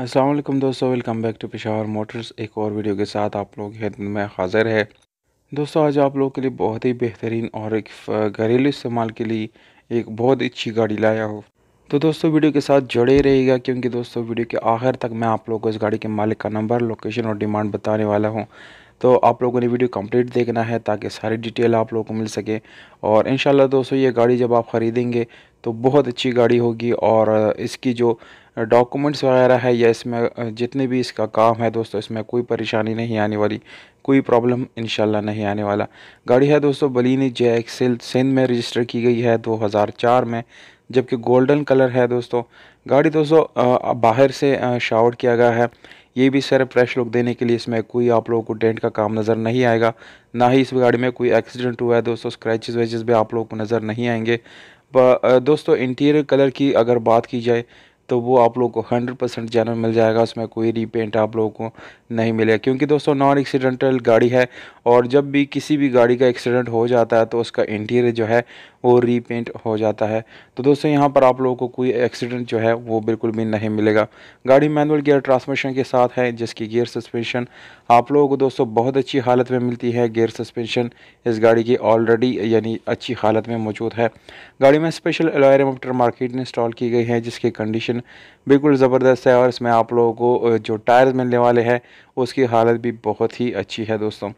असलम दोस्तों welcome back to Peshawar motors एक और वीडियो के साथ आप लोग की खिदमत में हाज़िर है दोस्तों आज आप लोगों के लिए बहुत ही बेहतरीन और एक घरेलू इस्तेमाल के लिए एक बहुत अच्छी गाड़ी लाया हो तो दोस्तों वीडियो के साथ जुड़े रहेगा क्योंकि दोस्तों वीडियो के आखिर तक मैं आप लोगों को इस गाड़ी के मालिक का नंबर लोकेशन और डिमांड बताने वाला हूँ तो आप लोगों ने वीडियो कंप्लीट देखना है ताकि सारी डिटेल आप लोगों को मिल सके और इन दोस्तों ये गाड़ी जब आप ख़रीदेंगे तो बहुत अच्छी गाड़ी होगी और इसकी जो डॉक्यूमेंट्स वगैरह है या इसमें जितने भी इसका काम है दोस्तों इसमें कोई परेशानी नहीं आने वाली कोई प्रॉब्लम इन नहीं आने वाला गाड़ी है दोस्तों बलिनी जे एक्सेल सिंध में रजिस्टर की गई है 2004 में जबकि गोल्डन कलर है दोस्तों गाड़ी दोस्तों बाहर से शावर किया गया है ये भी सर फ्रेश लुक देने के लिए इसमें कोई आप लोगों को डेंट का काम नज़र नहीं आएगा ना ही इस गाड़ी में कोई एक्सीडेंट हुआ है दोस्तों स्क्रैचेस वेचेस भी आप लोगों को नज़र नहीं आएंगे दोस्तों इंटीरियर कलर की अगर बात की जाए तो वो आप लोग को 100 परसेंट जेनवन मिल जाएगा उसमें कोई रीपेंट आप लोगों को नहीं मिलेगा क्योंकि दोस्तों नॉन एक्सीडेंटल गाड़ी है और जब भी किसी भी गाड़ी का एक्सीडेंट हो जाता है तो उसका इंटीरियर जो है वो रीपेंट हो जाता है तो दोस्तों यहाँ पर आप लोगों को कोई एक्सीडेंट जो है वो बिल्कुल भी नहीं मिलेगा गाड़ी मैनुअल गियर ट्रांसमिशन के साथ है जिसकी गियर सस्पेंशन आप लोगों को दोस्तों बहुत अच्छी हालत में मिलती है गियर सस्पेंशन इस गाड़ी की ऑलरेडी यानी अच्छी हालत में मौजूद है गाड़ी में स्पेशल एलोयर मोटर मार्केट इंस्टॉल की गई है जिसकी कंडीशन बिल्कुल ज़बरदस्त है और इसमें आप लोगों को जो टायर मिलने वाले हैं उसकी हालत भी बहुत ही अच्छी है दोस्तों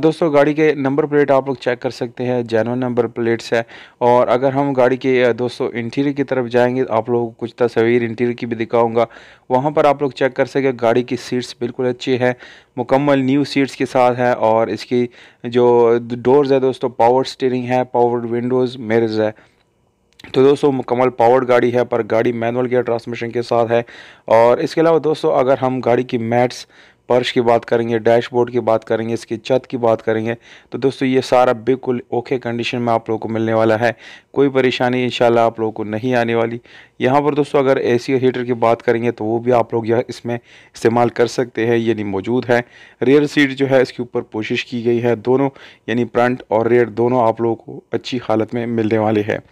दोस्तों गाड़ी के नंबर प्लेट आप लोग चेक कर सकते हैं जैनवन नंबर प्लेट्स है और अगर हम गाड़ी के दोस्तों इंटीरियर की तरफ जाएंगे तो आप लोगों को कुछ तस्वीर इंटीरियर की भी दिखाऊंगा वहाँ पर आप लोग चेक कर सके गाड़ी की सीट्स बिल्कुल अच्छी है मुकम्मल न्यू सीट्स के साथ है और इसकी जो डोर्स है दोस्तों पावर स्टीयरिंग है पावर विंडोज़ मेरज है तो दोस्तों मुकम्मल पावर्ड गाड़ी है पर गाड़ी मैनुअल गियर ट्रांसमिशन के साथ है और इसके अलावा दोस्तों अगर हम गाड़ी की मैट्स पर्श की बात करेंगे डैशबोर्ड की बात करेंगे इसकी छत की बात करेंगे तो दोस्तों ये सारा बिल्कुल ओके कंडीशन में आप लोगों को मिलने वाला है कोई परेशानी इन आप लोगों को नहीं आने वाली यहाँ पर दोस्तों अगर एसी और हीटर की बात करेंगे तो वो भी आप लोग यह इसमें इस्तेमाल कर सकते हैं यानी मौजूद है रेयर सीट जो है इसके ऊपर कोशिश की गई है दोनों यानी फ्रंट और रेयर दोनों आप लोगों को अच्छी हालत में मिलने वाले हैं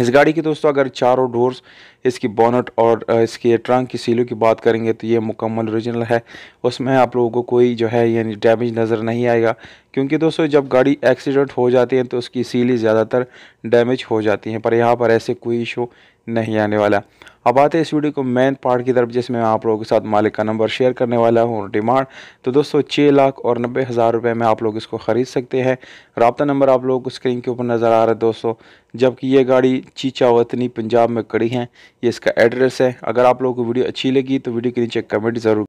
इस गाड़ी की दोस्तों अगर चारों डोर्स इसकी बोनट और इसके ट्रंक की सीलों की बात करेंगे तो ये मुकम्मल ओरिजिनल है उसमें आप लोगों को कोई जो है यानी डैमेज नज़र नहीं आएगा क्योंकि दोस्तों जब गाड़ी एक्सीडेंट हो जाती है तो उसकी सीलें ज़्यादातर डैमेज हो जाती हैं पर यहाँ पर ऐसे कोई इशू नहीं आने वाला अब आते हैं इस वीडियो को मेन पार्ट की तरफ जिसमें मैं आप लोगों के साथ मालिक का नंबर शेयर करने वाला हूँ डिमांड तो दोस्तों छः लाख और नब्बे हज़ार रुपये में आप लोग इसको ख़रीद सकते हैं रबता नंबर आप लोगों को स्क्रीन के ऊपर नज़र आ रहा है दोस्तों जबकि ये गाड़ी चीचा वतनी पंजाब में कड़ी है ये इसका एड्रेस है अगर आप लोगों को वीडियो अच्छी लगी तो वीडियो के नीचे कमेंट ज़रूर